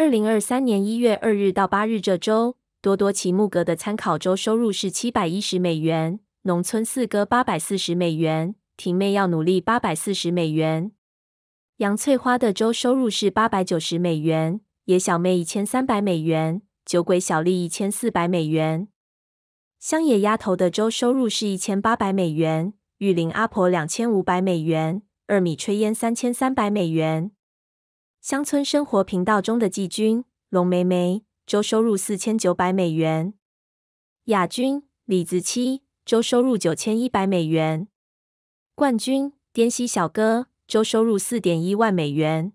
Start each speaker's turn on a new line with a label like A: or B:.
A: 二零二三年一月二日到八日这周，多多奇木格的参考周收入是七百一十美元，农村四哥八百四十美元，婷妹要努力八百四十美元，杨翠花的周收入是八百九十美元，野小妹一千三百美元，酒鬼小丽一千四百美元，乡野丫头的周收入是一千八百美元，玉林阿婆两千五百美元，二米炊烟三千三百美元。乡村生活频道中的季军龙梅梅周收入四千九百美元，亚军李子柒，周收入九千一百美元，冠军滇西小哥周收入四点一万美元。